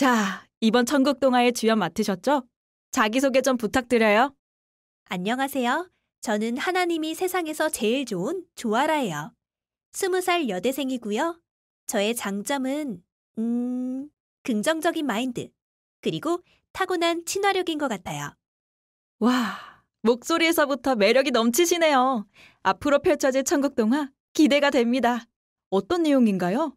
자, 이번 천국동화의 주연 맡으셨죠? 자기소개 좀 부탁드려요. 안녕하세요. 저는 하나님이 세상에서 제일 좋은 조아라예요. 스무 살 여대생이고요. 저의 장점은 음, 긍정적인 마인드 그리고 타고난 친화력인 것 같아요. 와, 목소리에서부터 매력이 넘치시네요. 앞으로 펼쳐질 천국동화 기대가 됩니다. 어떤 내용인가요?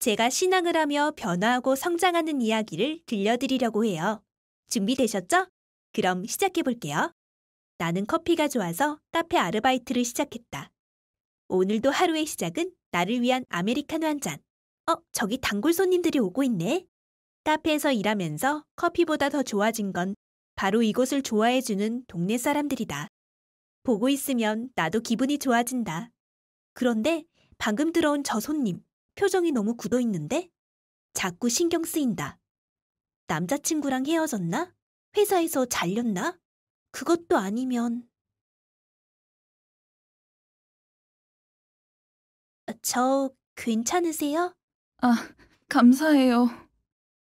제가 신앙을 하며 변화하고 성장하는 이야기를 들려드리려고 해요. 준비되셨죠? 그럼 시작해 볼게요. 나는 커피가 좋아서 카페 아르바이트를 시작했다. 오늘도 하루의 시작은 나를 위한 아메리카노 한 잔. 어, 저기 단골 손님들이 오고 있네. 카페에서 일하면서 커피보다 더 좋아진 건 바로 이곳을 좋아해주는 동네 사람들이다. 보고 있으면 나도 기분이 좋아진다. 그런데 방금 들어온 저 손님, 표정이 너무 굳어 있는데? 자꾸 신경 쓰인다. 남자친구랑 헤어졌나? 회사에서 잘렸나? 그것도 아니면. 아, 저 괜찮으세요? 아, 감사해요.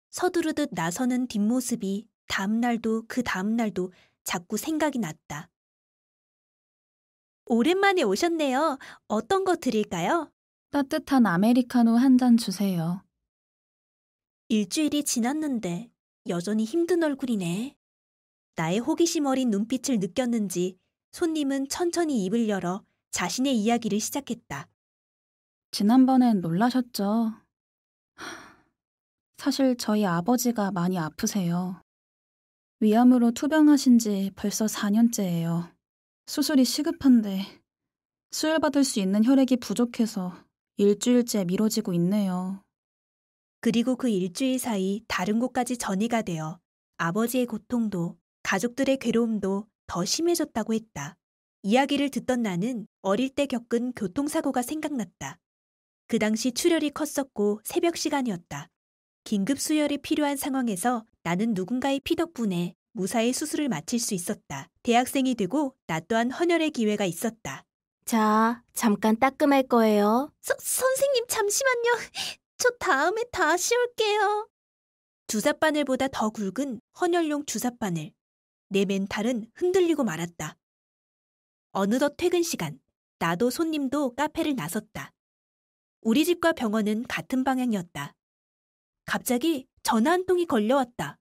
서두르듯 나서는 뒷모습이 다음날도 그 다음날도 자꾸 생각이 났다. 오랜만에 오셨네요. 어떤 거 드릴까요? 따뜻한 아메리카노 한 잔 주세요. 일주일이 지났는데 여전히 힘든 얼굴이네. 나의 호기심 어린 눈빛을 느꼈는지 손님은 천천히 입을 열어 자신의 이야기를 시작했다. 지난번엔 놀라셨죠? 사실 저희 아버지가 많이 아프세요. 위암으로 투병하신 지 벌써 4년째예요. 수술이 시급한데 수혈받을 수 있는 혈액이 부족해서 일주일째 미뤄지고 있네요. 그리고 그 일주일 사이 다른 곳까지 전이가 되어 아버지의 고통도 가족들의 괴로움도 더 심해졌다고 했다. 이야기를 듣던 나는 어릴 때 겪은 교통사고가 생각났다. 그 당시 출혈이 컸었고 새벽 시간이었다. 긴급 수혈이 필요한 상황에서 나는 누군가의 피 덕분에 무사히 수술을 마칠 수 있었다. 대학생이 되고 나 또한 헌혈의 기회가 있었다. 자, 잠깐 따끔할 거예요. 서, 선생님 잠시만요. 저 다음에 다시 올게요. 주삿바늘보다 더 굵은 헌혈용 주삿바늘. 내 네 멘탈은 흔들리고 말았다. 어느덧 퇴근 시간. 나도 손님도 카페를 나섰다. 우리 집과 병원은 같은 방향이었다. 갑자기 전화 한 통이 걸려왔다.